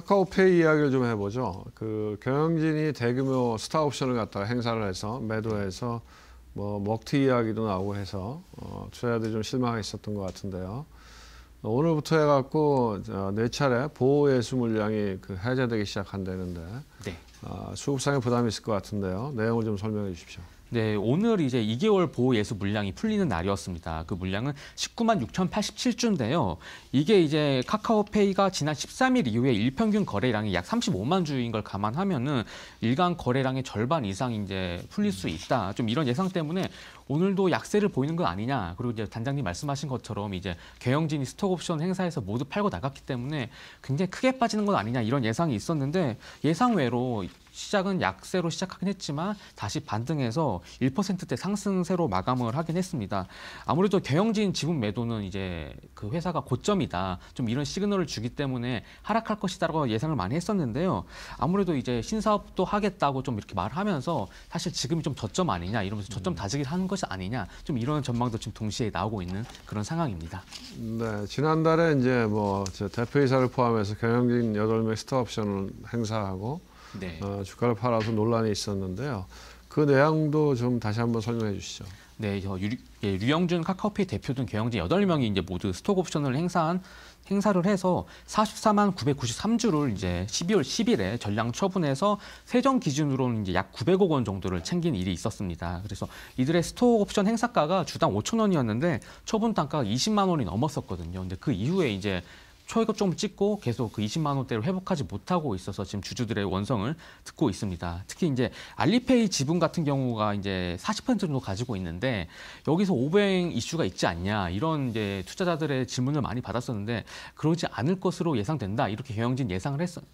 카카오페이 이야기를 좀 해보죠. 그 경영진이 대규모 스타 옵션을 갖다가 행사를 해서 매도해서 뭐 먹튀 이야기도 나오고 해서 어, 투자자들이 좀 실망했었던 것 같은데요. 오늘부터 해갖고 어, 네 차례 보호 예수 물량이 그 해제되기 시작한다는데 네. 어, 수급상의 부담이 있을 것 같은데요. 내용을 좀 설명해 주십시오. 네, 오늘 이제 2개월 보호 예수 물량이 풀리는 날이었습니다. 그 물량은 19만 6,087주인데요. 이게 이제 카카오페이가 지난 13일 이후에 일평균 거래량이 약 35만 주인 걸 감안하면은 일간 거래량의 절반 이상 이제 풀릴 수 있다. 좀 이런 예상 때문에 오늘도 약세를 보이는 건 아니냐. 그리고 이제 단장님 말씀하신 것처럼 이제 개영진이 스톡옵션 행사에서 모두 팔고 나갔기 때문에 굉장히 크게 빠지는 건 아니냐 이런 예상이 있었는데 예상 외로 시작은 약세로 시작하긴 했지만 다시 반등해서 1%대 상승세로 마감을 하긴 했습니다. 아무래도 경영진 지분 매도는 이제 그 회사가 고점이다. 좀 이런 시그널을 주기 때문에 하락할 것이다라고 예상을 많이 했었는데요. 아무래도 이제 신사업도 하겠다고 좀 이렇게 말하면서 사실 지금이 좀 저점 아니냐 이러면서 저점 음. 다지기를 하는 것이 아니냐 좀 이런 전망도 지금 동시에 나오고 있는 그런 상황입니다. 네, 지난달에 이제 뭐 대표이사를 포함해서 경영진 여덟 명 스타옵션을 행사하고 네. 어, 주가를 팔아서 논란이 있었는데요. 그 내용도 좀 다시 한번 설명해 주시죠. 네, 어, 유, 예, 류영준 카카오페이 대표 등 경영진 여덟 명이 이제 모두 스톡 옵션을 행사한 행사를 해서 44만 993주를 이제 12월 10일에 전량 처분해서 세정 기준으로는 이제 약 900억 원 정도를 챙긴 일이 있었습니다. 그래서 이들의 스톡 옵션 행사가가 주당 5천 원이었는데 처분 단가가 20만 원이 넘었었거든요. 근데 그 이후에 이제 초액업 조금 찍고 계속 그 20만 원대를 회복하지 못하고 있어서 지금 주주들의 원성을 듣고 있습니다. 특히 이제 알리페이 지분 같은 경우가 이제 40% 정도 가지고 있는데 여기서 오뱅 이슈가 있지 않냐 이런 이제 투자자들의 질문을 많이 받았었는데 그러지 않을 것으로 예상된다 이렇게 경영진 예상을 했었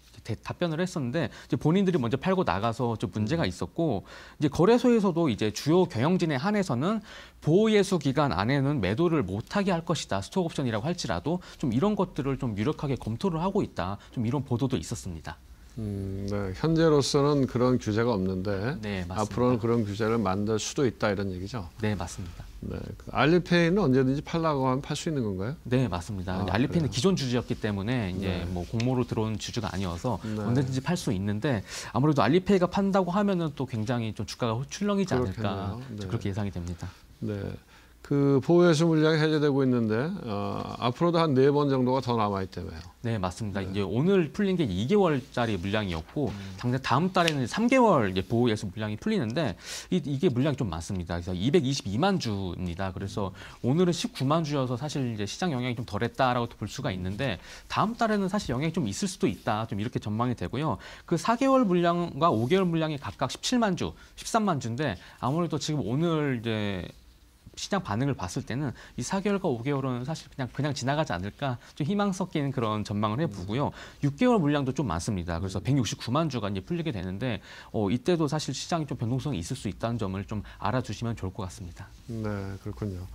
답변을 했었는데 이제 본인들이 먼저 팔고 나가서 좀 문제가 음. 있었고 이제 거래소에서도 이제 주요 경영진에 한해서는 보호 예수 기간 안에는 매도를 못하게 할 것이다 스톡옵션이라고 할지라도 좀 이런 것들을 좀좀 유력하게 검토를 하고 있다. 좀 이런 보도도 있었습니다. 음, 네. 현재로서는 그런 규제가 없는데 네, 앞으로는 그런 규제를 만들 수도 있다 이런 얘기죠. 네, 맞습니다. 네, 그 알리페이는 언제든지 팔라고 하면 팔 수 있는 건가요? 네, 맞습니다. 아, 알리페이는 그래요? 기존 주주였기 때문에 이제 네. 뭐 공모로 들어온 주주가 아니어서 네. 언제든지 팔 수 있는데 아무래도 알리페이가 판다고 하면은 또 굉장히 좀 주가가 출렁이지 않을까 네. 그렇게 예상이 됩니다. 네. 그 보호예술 물량이 해제되고 있는데 어, 앞으로도 한 네 번 정도가 더 남아있다며요. 네, 맞습니다. 네. 이제 오늘 풀린 게 2개월짜리 물량이었고 음. 당장 다음 달에는 3개월 보호예술 물량이 풀리는데 이, 게 물량이 좀 많습니다. 그래서 222만 주입니다. 그래서 음. 오늘은 19만 주여서 사실 이제 시장 영향이 좀덜했다라고볼 수가 있는데 다음 달에는 사실 영향이 좀 있을 수도 있다. 좀 이렇게 전망이 되고요. 그 4개월 물량과 5개월 물량이 각각 17만 주, 13만 주인데 아무래도 지금 오늘 이제 시장 반응을 봤을 때는 이 4개월과 5개월은 사실 그냥 그냥 지나가지 않을까 좀 희망 섞이는 그런 전망을 해보고요. 6개월 물량도 좀 많습니다. 그래서 169만 음. 주가 이제 풀리게 되는데 어, 이때도 사실 시장이 좀 변동성이 있을 수 있다는 점을 좀 알아주시면 좋을 것 같습니다. 네, 그렇군요.